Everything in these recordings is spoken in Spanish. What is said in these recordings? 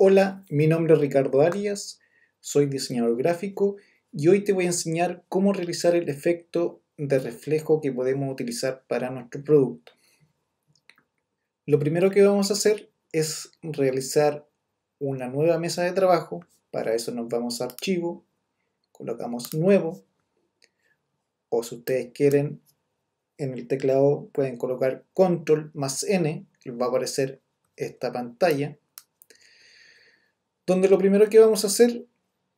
Hola, mi nombre es Ricardo Arias, soy diseñador gráfico y hoy te voy a enseñar cómo realizar el efecto de reflejo que podemos utilizar para nuestro producto. Lo primero que vamos a hacer es realizar una nueva mesa de trabajo, para eso nos vamos a archivo, colocamos nuevo, o si ustedes quieren en el teclado pueden colocar control más N, les va a aparecer esta pantalla donde lo primero que vamos a hacer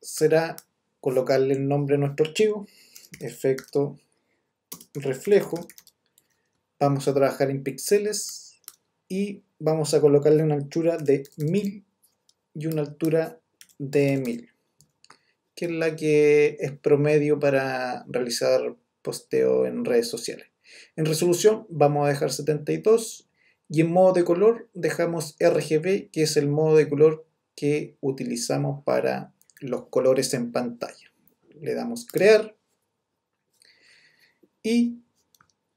será colocarle el nombre a nuestro archivo, efecto reflejo, vamos a trabajar en píxeles y vamos a colocarle una altura de 1000 y una altura de 1000, que es la que es promedio para realizar posteo en redes sociales. En resolución vamos a dejar 72 y en modo de color dejamos RGB, que es el modo de color que utilizamos para los colores en pantalla. Le damos crear y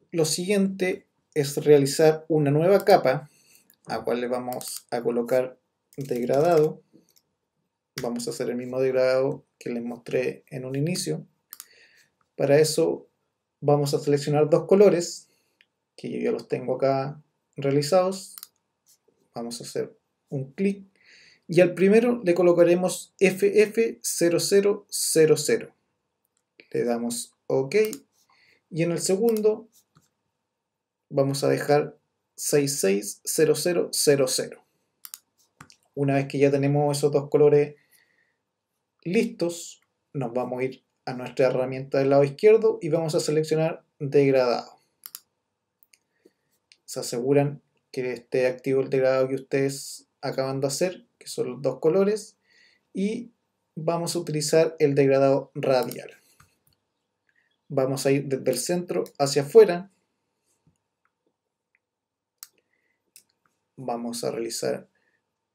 lo siguiente es realizar una nueva capa a la cual le vamos a colocar degradado. Vamos a hacer el mismo degradado que les mostré en un inicio. Para eso vamos a seleccionar dos colores que yo ya los tengo acá realizados. Vamos a hacer un clic y al primero le colocaremos FF0000. Le damos OK y en el segundo vamos a dejar 660000. Una vez que ya tenemos esos dos colores listos, nos vamos a ir a nuestra herramienta del lado izquierdo y vamos a seleccionar degradado. Se aseguran que esté activo el degradado que ustedes acabando de hacer, que son los dos colores, y vamos a utilizar el degradado radial. Vamos a ir desde el centro hacia afuera. Vamos a realizar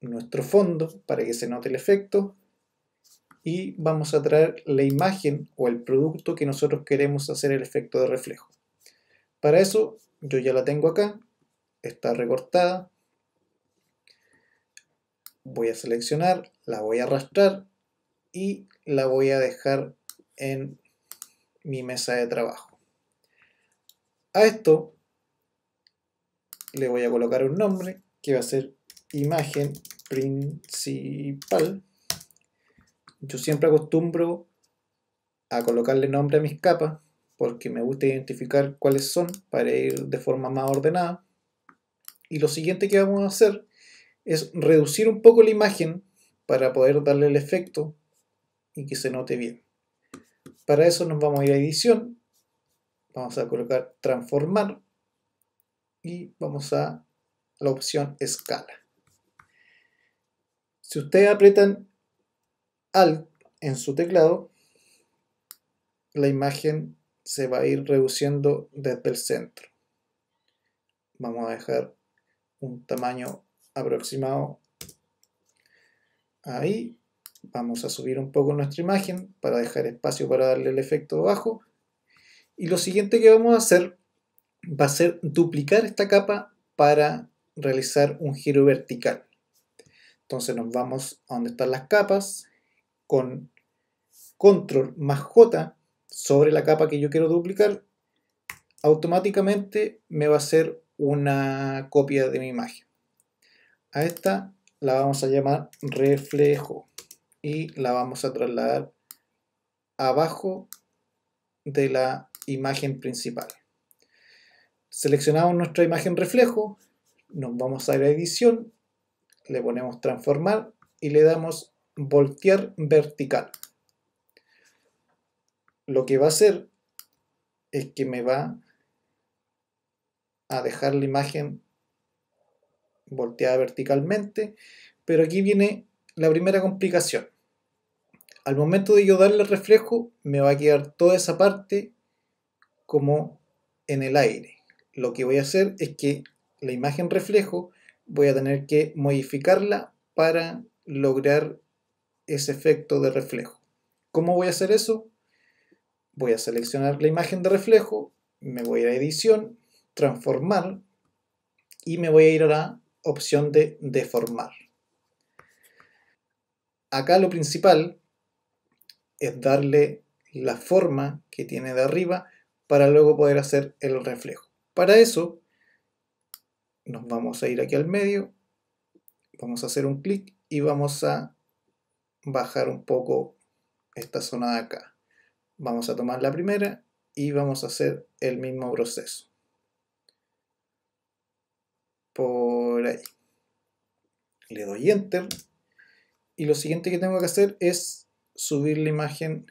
nuestro fondo para que se note el efecto y vamos a traer la imagen o el producto que nosotros queremos hacer el efecto de reflejo. Para eso yo ya la tengo acá, está recortada, voy a seleccionar, la voy a arrastrar y la voy a dejar en mi mesa de trabajo. A esto le voy a colocar un nombre que va a ser imagen principal. Yo siempre acostumbro a colocarle nombre a mis capas porque me gusta identificar cuáles son para ir de forma más ordenada. Y lo siguiente que vamos a hacer es reducir un poco la imagen para poder darle el efecto y que se note bien. Para eso nos vamos a ir a edición, vamos a colocar transformar y vamos a la opción escala. Si ustedes aprietan Alt en su teclado, la imagen se va a ir reduciendo desde el centro. Vamos a dejar un tamaño aproximado ahí. Vamos a subir un poco nuestra imagen para dejar espacio para darle el efecto abajo Y lo siguiente que vamos a hacer va a ser duplicar esta capa para realizar un giro vertical. Entonces nos vamos a donde están las capas con control más J sobre la capa que yo quiero duplicar, automáticamente me va a hacer una copia de mi imagen. A esta la vamos a llamar reflejo y la vamos a trasladar abajo de la imagen principal. Seleccionamos nuestra imagen reflejo, nos vamos a la edición, le ponemos transformar y le damos voltear vertical. Lo que va a hacer es que me va a dejar la imagen volteada verticalmente, pero aquí viene la primera complicación. Al momento de yo darle reflejo, me va a quedar toda esa parte como en el aire. Lo que voy a hacer es que la imagen reflejo voy a tener que modificarla para lograr ese efecto de reflejo. ¿Cómo voy a hacer eso? Voy a seleccionar la imagen de reflejo, me voy a edición, transformar y me voy a ir a opción de deformar. Acá lo principal es darle la forma que tiene de arriba para luego poder hacer el reflejo. Para eso nos vamos a ir aquí al medio, vamos a hacer un clic y vamos a bajar un poco esta zona de acá. Vamos a tomar la primera y vamos a hacer el mismo proceso ahí. Le doy enter. Y lo siguiente que tengo que hacer es subir la imagen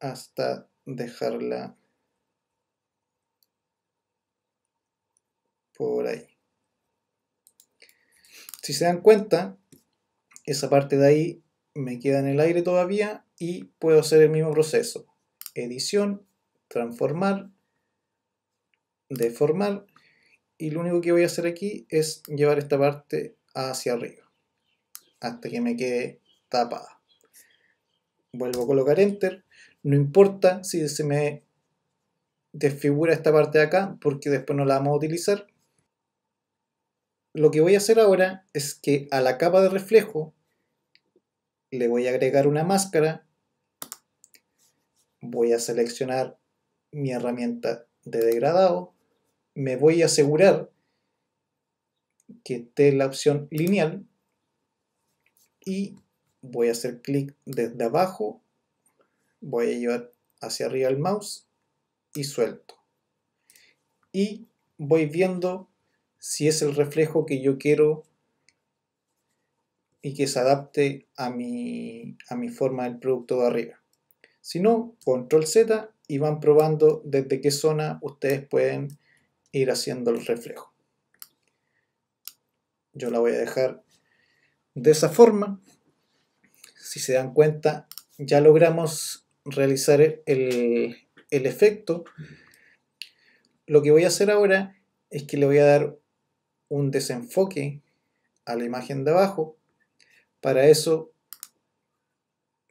hasta dejarla por ahí. Si se dan cuenta, esa parte de ahí me queda en el aire todavía y puedo hacer el mismo proceso. Edición, transformar deformar y lo único que voy a hacer aquí es llevar esta parte hacia arriba hasta que me quede tapada vuelvo a colocar enter no importa si se me desfigura esta parte de acá porque después no la vamos a utilizar lo que voy a hacer ahora es que a la capa de reflejo le voy a agregar una máscara voy a seleccionar mi herramienta de degradado me voy a asegurar que esté la opción lineal y voy a hacer clic desde abajo, voy a llevar hacia arriba el mouse y suelto. Y voy viendo si es el reflejo que yo quiero y que se adapte a mi, a mi forma del producto de arriba. Si no, control Z y van probando desde qué zona ustedes pueden ir haciendo el reflejo. Yo la voy a dejar de esa forma. Si se dan cuenta, ya logramos realizar el, el efecto. Lo que voy a hacer ahora es que le voy a dar un desenfoque a la imagen de abajo. Para eso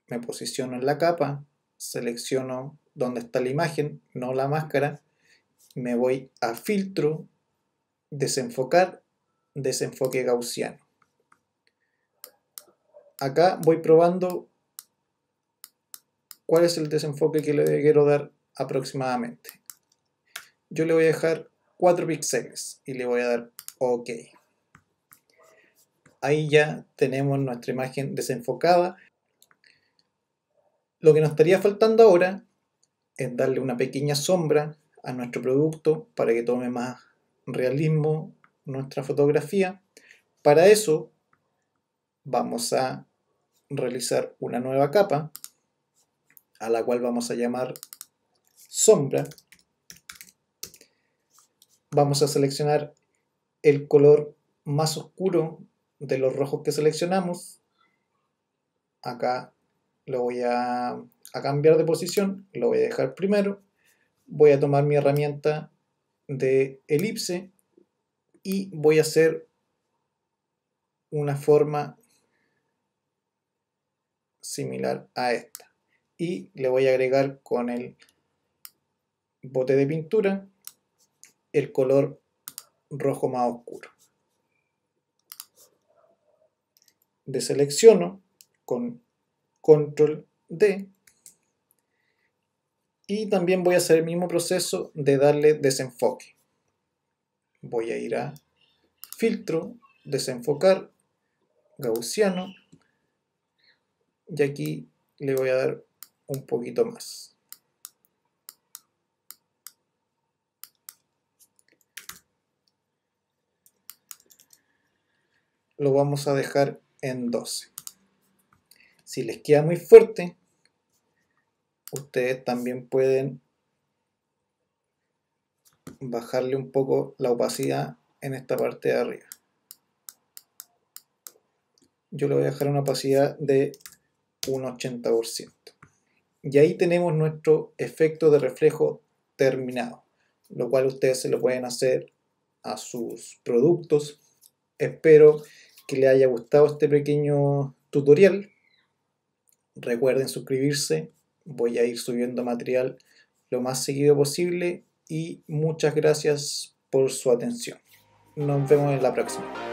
me posiciono en la capa, selecciono donde está la imagen, no la máscara, me voy a filtro, desenfocar, desenfoque gaussiano. Acá voy probando cuál es el desenfoque que le quiero dar aproximadamente. Yo le voy a dejar 4 píxeles y le voy a dar OK. Ahí ya tenemos nuestra imagen desenfocada. Lo que nos estaría faltando ahora es darle una pequeña sombra a nuestro producto para que tome más realismo nuestra fotografía. Para eso vamos a realizar una nueva capa a la cual vamos a llamar sombra. Vamos a seleccionar el color más oscuro de los rojos que seleccionamos. Acá lo voy a, cambiar de posición, lo voy a dejar primero voy a tomar mi herramienta de elipse y voy a hacer una forma similar a esta y le voy a agregar con el bote de pintura el color rojo más oscuro deselecciono con control D y también voy a hacer el mismo proceso de darle desenfoque. Voy a ir a filtro, desenfocar, gaussiano. Y aquí le voy a dar un poquito más. lo vamos a dejar en 12. Si les queda muy fuerte, ustedes también pueden bajarle un poco la opacidad en esta parte de arriba. Yo le voy a dejar una opacidad de un 80%. Y ahí tenemos nuestro efecto de reflejo terminado, lo cual ustedes se lo pueden hacer a sus productos. Espero que les haya gustado este pequeño tutorial. Recuerden suscribirse, voy a ir subiendo material lo más seguido posible y muchas gracias por su atención. Nos vemos en la próxima.